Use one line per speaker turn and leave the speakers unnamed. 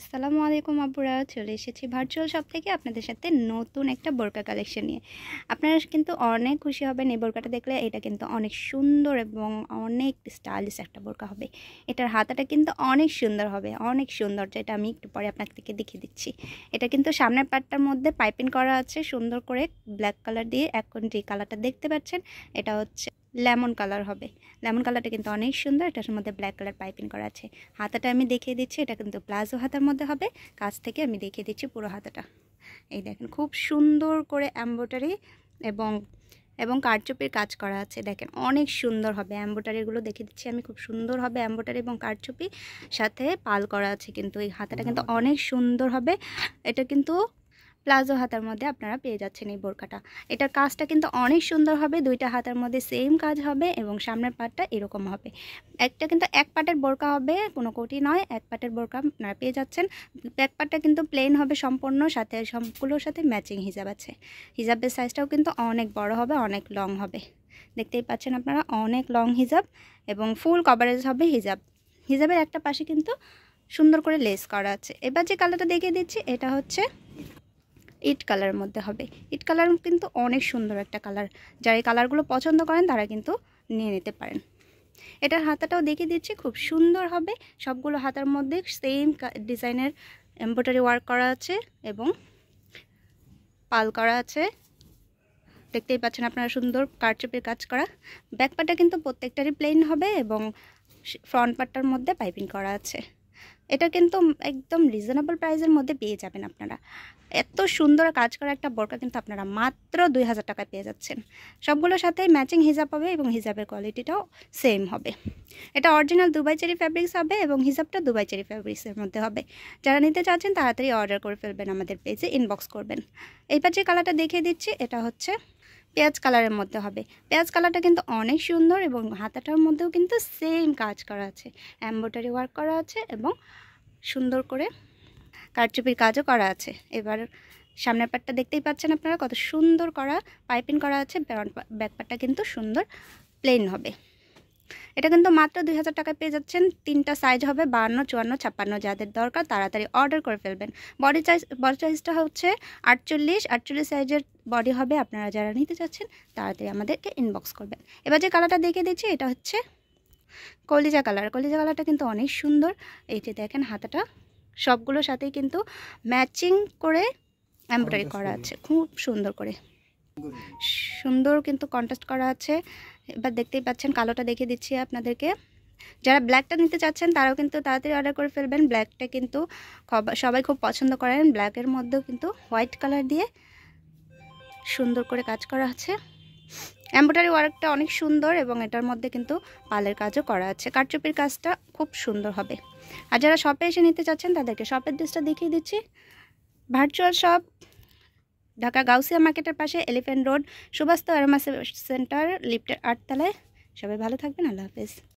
আসসালামু আলাইকুম আপুরা চলে এসেছি ভার্চুয়াল শপ থেকে আপনাদের সাথে নতুন একটা বোরকা কালেকশন নিয়ে আপনারা কিন্তু অনেক খুশি হবেন এই বোরকাটা দেখলে এটা কিন্তু অনেক সুন্দর এবং অনেক স্টাইলিশ একটা বোরকা হবে এটার হাতাটা কিন্তু অনেক সুন্দর হবে অনেক সুন্দর যেটা আমি একটু পরে আপনাদেরকে দেখিয়ে দিচ্ছি এটা কিন্তু সামনের পাটটার মধ্যে পাইপিং করা আছে সুন্দর করে ব্ল্যাক কালার দিয়ে এখন যে কালারটা দেখতে পাচ্ছেন এটা হচ্ছে লেমন কালার হবে লেমন কালারটা কিন্তু অনেক সুন্দর এটার মধ্যে ব্ল্যাক কালার পাইপিং করা আছে হাতাটা আমি দেখিয়ে দিচ্ছি এটা কিন্তু প্লাজো হাতার মধ্যে হবে কাছ থেকে আমি দেখিয়ে দিচ্ছি পুরো হাতাটা এই দেখেন খুব সুন্দর করে অ্যাম্বোটারি এবং এবং কারচুপির কাজ করা আছে দেখেন অনেক সুন্দর হবে অ্যাম্বোটারিগুলো দেখে দিচ্ছি আমি খুব সুন্দর হবে অ্যাম্বোটারি এবং কারচুপি সাথে পাল করা আছে কিন্তু এই হাতাটা কিন্তু অনেক সুন্দর হবে এটা কিন্তু প্লাজো হাতার মধ্যে আপনারা পেয়ে যাচ্ছেন এই বোরকাটা এটার কাজটা কিন্তু অনেক সুন্দর হবে দুইটা হাতার মধ্যে সেম কাজ হবে এবং সামনের পাটটা এরকম হবে একটা কিন্তু এক পাটের বোরকা হবে কোনো কোটি নয় এক পাটের বোরকা আপনারা পেয়ে যাচ্ছেন ব্যাক পাটটা কিন্তু প্লেন হবে সম্পূর্ণ সাথে সবগুলোর সাথে ম্যাচিং হিজাব আছে হিজাবের সাইজটাও কিন্তু অনেক বড় হবে অনেক লং হবে দেখতেই পাচ্ছেন আপনারা অনেক লং হিজাব এবং ফুল কভারেজ হবে হিজাব হিজাবের একটা পাশে কিন্তু সুন্দর করে লেস করা আছে এবার যে কালারটা দেখিয়ে দিচ্ছি এটা হচ্ছে ইট কালার মধ্যে হবে ইট কালার কিন্তু অনেক সুন্দর একটা কালার যারা এই কালারগুলো পছন্দ করেন তারা কিন্তু নিয়ে নিতে পারেন এটার হাতাটাও দেখিয়ে দিচ্ছি খুব সুন্দর হবে সবগুলো হাতার মধ্যে সেম ডিজাইনের এমব্রয়ডারি ওয়ার্ক করা আছে এবং পাল করা আছে দেখতেই পাচ্ছেন আপনারা সুন্দর কারচুপের কাজ করা ব্যাক পাটটা কিন্তু প্রত্যেকটারই প্লেন হবে এবং ফ্রন্ট পার্টটার মধ্যে পাইপিং করা আছে এটা কিন্তু একদম রিজনেবল প্রাইসের মধ্যে পেয়ে যাবেন আপনারা এত সুন্দর কাজ করা একটা বোরকা কিন্তু আপনারা মাত্র দুই হাজার টাকায় পেয়ে যাচ্ছেন সবগুলোর সাথে ম্যাচিং হিজাব হবে এবং হিজাবের কোয়ালিটিটাও সেম হবে এটা অরিজিনাল দুবাই চেরি ফ্যাব্রিক্স হবে এবং হিজাবটা দুবাই চেরি ফ্যাব্রিক্সের মধ্যে হবে যারা নিতে চাচ্ছেন তাড়াতাড়ি অর্ডার করে ফেলবেন আমাদের পেজে ইনবক্স করবেন এই পাশে কালারটা দেখিয়ে দিচ্ছি এটা হচ্ছে পেঁয়াজ কালারের মধ্যে হবে পেঁয়াজ কালারটা কিন্তু অনেক সুন্দর এবং হাতাটার মধ্যেও কিন্তু সেম কাজ করা আছে এম্ব্রয়ডারি ওয়ার্ক করা আছে এবং সুন্দর করে কারচুপির কাজও করা আছে এবার সামনের পাটটা দেখতেই পাচ্ছেন আপনারা কত সুন্দর করা পাইপিং করা আছে ব্যাকপারটা কিন্তু সুন্দর প্লেন হবে এটা কিন্তু মাত্র দুই হাজার টাকায় পেয়ে যাচ্ছেন তিনটা সাইজ হবে বান্ন চুয়ান্ন ছাপ্পান্ন যাদের দরকার তাড়াতাড়ি অর্ডার করে ফেলবেন বডি সাইজ বডি সাইজটা হচ্ছে আটচল্লিশ আটচল্লিশ সাইজের বডি হবে আপনারা যারা নিতে চাচ্ছেন তাড়াতাড়ি আমাদেরকে ইনবক্স করবেন এবার যে কালারটা দেখে দিচ্ছি এটা হচ্ছে কলিজা কালার কলিজা কালারটা কিন্তু অনেক সুন্দর এই যে দেখেন হাতাটা সবগুলোর সাথেই কিন্তু ম্যাচিং করে এমব্রয়ডারি করা আছে খুব সুন্দর করে সুন্দর কিন্তু কন্টাস্ট করা আছে এবার দেখতেই পাচ্ছেন কালোটা দেখিয়ে দিচ্ছি আপনাদেরকে যারা ব্ল্যাকটা নিতে চাচ্ছেন তারাও কিন্তু তাড়াতাড়ি অর্ডার করে ফেলবেন ব্ল্যাকটা কিন্তু সবাই খুব পছন্দ করেন ব্ল্যাকের মধ্যেও কিন্তু হোয়াইট কালার দিয়ে সুন্দর করে কাজ করা আছে এম্ব্রয়ডারি ওয়ার্কটা অনেক সুন্দর এবং এটার মধ্যে কিন্তু পালের কাজও করা আছে কারচুপির কাজটা খুব সুন্দর হবে আর যারা শপে এসে নিতে চাচ্ছেন তাদেরকে শপের ড্রেসটা দেখিয়ে দিচ্ছি ভার্চুয়াল শপ ঢাকা গাউসিয়া মার্কেটের পাশে এলিফ্যান্ট রোড সুবাস্ত অ্যারোমা সেন্টার লিফটের আটতলায় সবাই ভালো থাকবেন আল্লাহ হাফেজ